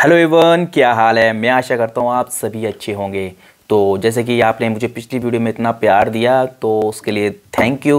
Hello Avon क्या हाल है मैं आशा करता हूँ आप सभी अच्छे होंगे तो जैसे कि आपने मुझे पिछली वीडियो में इतना प्यार दिया तो उसके लिए थैंक यू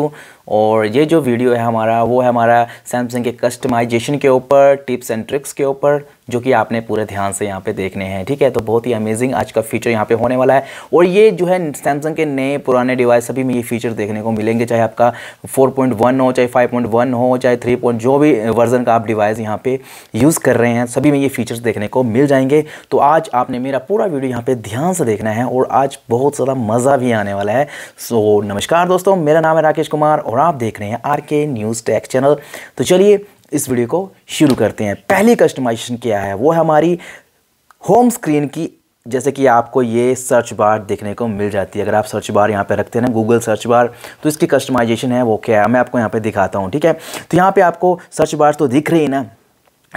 और ये जो वीडियो है हमारा वो है हमारा सैमसंग के कस्टमाइजेशन के ऊपर टिप्स एंड ट्रिक्स के ऊपर जो कि आपने पूरे ध्यान से यहाँ पे देखने हैं ठीक है तो बहुत ही अमेजिंग आज का फीचर यहाँ पे होने वाला है और ये जो है सैमसंग के नए पुराने डिवाइस सभी में ये फीचर देखने को मिलेंगे चाहे आपका 4.1 हो चाहे 5.1 हो चाहे 3. जो भी वर्जन का आप डिवाइस यहाँ पे यूज़ कर रहे हैं सभी में ये फीचर्स देखने को मिल जाएंगे तो आज आपने मेरा पूरा वीडियो यहाँ पर ध्यान से देखना है और आज बहुत ज़्यादा मज़ा भी आने वाला है सो नमस्कार दोस्तों मेरा नाम है राकेश कुमार और आप देख रहे हैं आर के न्यूज़ टैक चैनल तो चलिए इस वीडियो को शुरू करते हैं पहली कस्टमाइजेशन क्या है वो है हमारी होम स्क्रीन की जैसे कि आपको ये सर्च बार देखने को मिल जाती है अगर आप सर्च बार यहाँ पे रखते हैं ना गूगल सर्च बार तो इसकी कस्टमाइजेशन है वो क्या है मैं आपको यहाँ पे दिखाता हूँ ठीक है तो यहाँ पे आपको सर्च बार तो दिख रही है ना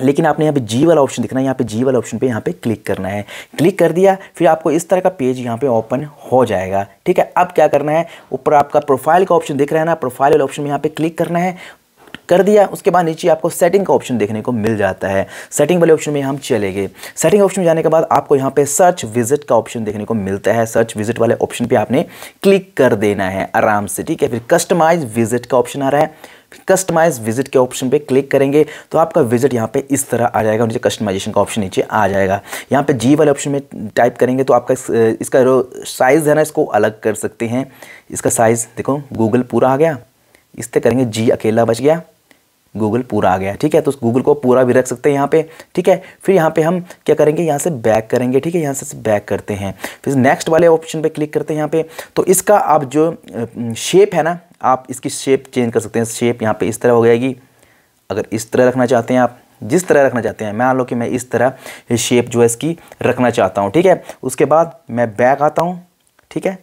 लेकिन आपने यहाँ पे जी वाला ऑप्शन दिखना है यहाँ पे जी वाला ऑप्शन पे यहाँ पे क्लिक करना है क्लिक कर दिया फिर आपको इस तरह का पेज यहाँ पे ओपन हो जाएगा ठीक है अब क्या करना है ऊपर आपका प्रोफाइल का ऑप्शन दिख रहा है ना प्रोफाइल वाले ऑप्शन में यहाँ पे क्लिक करना है कर दिया उसके बाद नीचे आपको सेटिंग का ऑप्शन देखने को मिल जाता है सेटिंग वाले ऑप्शन में हम चले गए सेटिंग ऑप्शन में जाने के बाद आपको यहाँ पे सर्च विजिट का ऑप्शन देखने को मिलता है सर्च विजिट वाले ऑप्शन पर आपने क्लिक कर देना है आराम से ठीक है फिर कस्टमाइज विजिट का ऑप्शन आ रहा है कस्टमाइज विजिट के ऑप्शन पे क्लिक करेंगे तो आपका विजिट यहाँ पे इस तरह आ जाएगा नीचे कस्टमाइजेशन का ऑप्शन नीचे आ जाएगा यहाँ पे जी वाले ऑप्शन में टाइप करेंगे तो आपका इसका जो साइज़ है ना इसको अलग कर सकते हैं इसका साइज़ देखो गूगल पूरा आ गया इस तरह करेंगे जी अकेला बच गया गूगल पूरा आ गया ठीक है तो उस गूगल को पूरा भी रख सकते हैं यहाँ पे ठीक है फिर यहाँ पे हम क्या करेंगे यहाँ से बैक करेंगे ठीक है यहाँ से बैक करते हैं फिर नेक्स्ट वाले ऑप्शन पे क्लिक करते हैं यहाँ पे तो इसका आप जो शेप है ना आप इसकी शेप चेंज कर सकते हैं शेप यहाँ पे इस तरह हो जाएगी अगर इस तरह रखना चाहते हैं आप जिस तरह रखना चाहते हैं मान लो कि मैं इस तरह शेप जो है इसकी रखना चाहता हूँ ठीक है उसके बाद मैं बैक आता हूँ ठीक है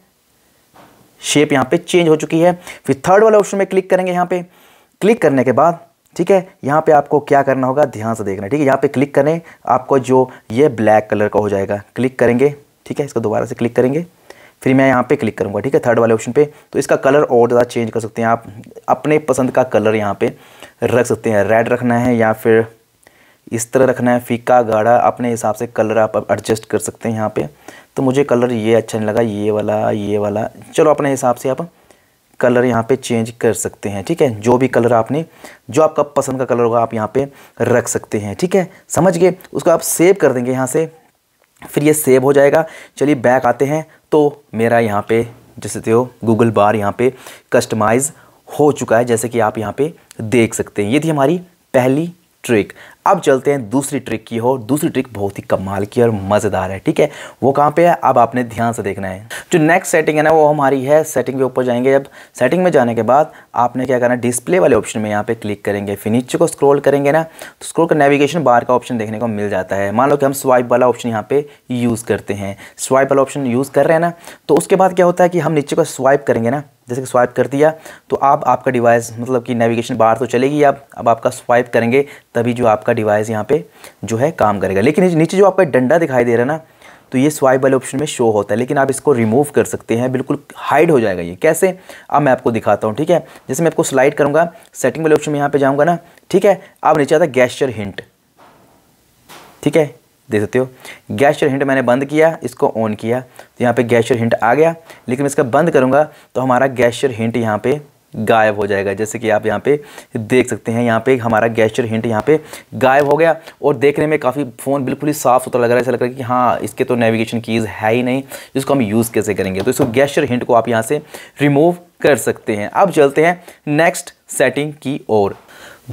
शेप यहाँ पे चेंज हो चुकी है फिर थर्ड वाले ऑप्शन में क्लिक करेंगे यहाँ पे क्लिक करने के बाद ठीक है यहाँ पे आपको क्या करना होगा ध्यान से देखना ठीक है यहाँ पे क्लिक करें आपको जो ये ब्लैक कलर का हो जाएगा क्लिक करेंगे ठीक है इसको दोबारा से क्लिक करेंगे फिर मैं यहाँ पे क्लिक करूँगा ठीक है थर्ड वाले ऑप्शन पे तो इसका कलर और ज़्यादा चेंज कर सकते हैं आप अपने पसंद का कलर यहाँ पे रख सकते हैं रेड रखना है या फिर इस तरह रखना है फीका गाढ़ा अपने हिसाब से कलर आप एडजस्ट कर सकते हैं यहाँ पे तो मुझे कलर ये अच्छा नहीं लगा ये वाला ये वाला चलो अपने हिसाब से आप कलर यहाँ पे चेंज कर सकते हैं ठीक है जो भी कलर आपने जो आपका पसंद का कलर होगा आप यहाँ पे रख सकते हैं ठीक है समझ गए उसको आप सेव कर देंगे यहाँ से फिर ये सेव हो जाएगा चलिए बैक आते हैं तो मेरा यहाँ पे जैसे तो गूगल बार यहाँ पे कस्टमाइज़ हो चुका है जैसे कि आप यहाँ पे देख सकते हैं ये थी हमारी पहली ट्रिक अब चलते हैं दूसरी ट्रिक की हो दूसरी ट्रिक बहुत ही कमाल की और मज़ेदार है ठीक है वो कहाँ पे है अब आपने ध्यान से देखना है जो नेक्स्ट सेटिंग है ना वो हमारी है सेटिंग के ऊपर जाएंगे जब सेटिंग में जाने के बाद आपने क्या करना है डिस्प्ले वाले ऑप्शन में यहाँ पे क्लिक करेंगे फिर नीचे को स्क्रोल करेंगे ना तो स्क्रोल का नेविगेशन बार का ऑप्शन देखने को मिल जाता है मान लो कि हम स्वाइप वाला ऑप्शन यहाँ पे यूज़ करते हैं स्वाइप वाला ऑप्शन यूज़ कर रहे हैं ना तो उसके बाद क्या होता है कि हम नीचे को स्वाइप करेंगे ना जैसे कि स्वाइप कर दिया तो आप आपका डिवाइस मतलब कि नेविगेशन बाहर तो चलेगी आप अब आपका स्वाइप करेंगे तभी जो आपका डिवाइस यहाँ पे जो है काम करेगा लेकिन नीचे जो आपका डंडा दिखाई दे रहा है ना तो ये स्वाइप वाले ऑप्शन में शो होता है लेकिन आप इसको रिमूव कर सकते हैं बिल्कुल हाइड हो जाएगा ये कैसे अब मैं आपको दिखाता हूँ ठीक है जैसे मैं आपको स्लाइड करूँगा सेटिंग वाले ऑप्शन में यहाँ पर जाऊँगा ना ठीक है अब नीचे आता है गैस्चर हिंट ठीक है देख सकते हो गैशर हिंट मैंने बंद किया इसको ऑन किया तो यहाँ पे गैशर हिंट आ गया लेकिन इसका बंद करूँगा तो हमारा गैशर हिंट यहाँ पे गायब हो जाएगा जैसे कि आप यहाँ पे देख सकते हैं यहाँ पे हमारा गैशियर हिंट यहाँ पे गायब हो गया और देखने में काफ़ी फ़ोन बिल्कुल ही साफ़ सुथरा लग रहा है ऐसा लग रहा है कि हाँ इसके तो नेविगेशन कीज़ है ही नहीं जिसको हम यूज़ कैसे करेंगे तो इसको गैशर हिंट को आप यहाँ से रिमूव कर सकते हैं अब चलते हैं नेक्स्ट सेटिंग की ओर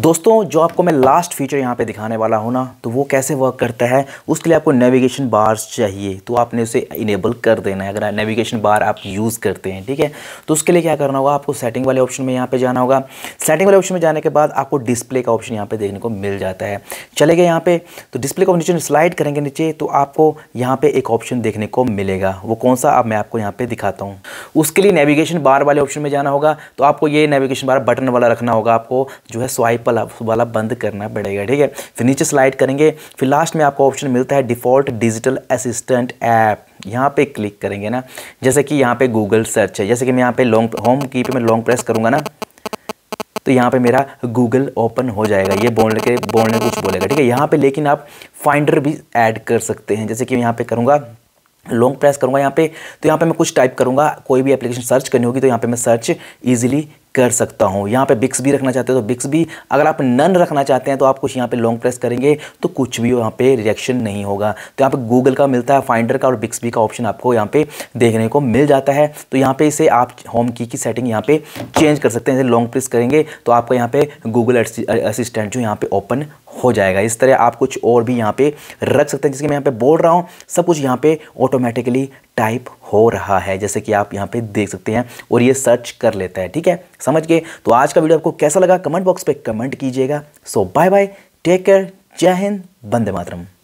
दोस्तों जो आपको मैं लास्ट फीचर यहाँ पे दिखाने वाला हूँ ना तो वो कैसे वर्क करता है उसके लिए आपको नेविगेशन बार्स चाहिए तो आपने उसे इनेबल कर देना है अगर नेविगेशन बार आप यूज़ करते हैं ठीक है तो उसके लिए क्या करना होगा आपको सेटिंग वाले ऑप्शन में यहाँ पे जाना होगा सेटिंग वाले ऑप्शन में जाने के बाद आपको डिस्प्ले का ऑप्शन यहाँ पर देखने को मिल जाता है चले गए यहाँ पर तो डिस्प्ले को नीचे स्लाइड करेंगे नीचे तो आपको यहाँ पर एक ऑप्शन देखने को मिलेगा वो कौन सा अब मैं आपको यहाँ पर दिखाता हूँ उसके लिए नेविगेशन बार वाले ऑप्शन में जाना होगा तो आपको ये नेविगेशन बार बटन वाला रखना होगा आपको जो है स्वाइप आप वाला बंद करना पड़ेगा ठीक है फिर नीचे स्लाइड करेंगे फिर लास्ट में आपको ऑप्शन मिलता है डिफ़ॉल्ट डिजिटल असिस्टेंट ऐप यहाँ पे क्लिक करेंगे ना जैसे कि यहाँ पे गूगल सर्च है जैसे कि मैं यहाँ पे लॉन्ग होम की पे मैं लॉन्ग प्रेस करूँगा ना तो यहाँ पे मेरा गूगल ओपन हो जाएगा ये बोलने के बोलने कुछ बोलेगा ठीक है यहाँ पे लेकिन आप फाइंडर भी ऐड कर सकते हैं जैसे कि मैं यहाँ पे करूँगा लॉन्ग प्रेस करूँगा यहाँ पे तो यहाँ पे मैं कुछ टाइप करूँगा कोई भी एप्लीकेशन सर्च करनी होगी तो यहाँ पे मैं सर्च ईजिली कर सकता हूँ यहाँ पे बिक्स भी रखना चाहते हैं तो बिक्स भी अगर आप नन रखना चाहते हैं तो आप कुछ यहाँ पे लॉन्ग प्रेस करेंगे तो कुछ भी यहाँ पे रिएक्शन नहीं होगा तो यहाँ पे गूगल का मिलता है फाइंडर का और बिक्सबी का ऑप्शन आपको यहाँ पे देखने को मिल जाता है तो यहाँ पे इसे आप होम की की सेटिंग यहाँ पे चेंज कर सकते हैं जैसे लॉन्ग प्रेस करेंगे तो आपका यहाँ पे गूगल असिस्टेंट जो यहाँ पे ओपन हो जाएगा इस तरह आप कुछ और भी यहाँ पे रख सकते हैं जिसके मैं यहाँ पे बोल रहा हूँ सब कुछ यहाँ पे ऑटोमेटिकली टाइप हो रहा है जैसे कि आप यहाँ पे देख सकते हैं और ये सर्च कर लेता है ठीक है समझ गए तो आज का वीडियो आपको कैसा लगा कमेंट बॉक्स पे कमेंट कीजिएगा so bye bye take care जय हिंद बंदे मातरम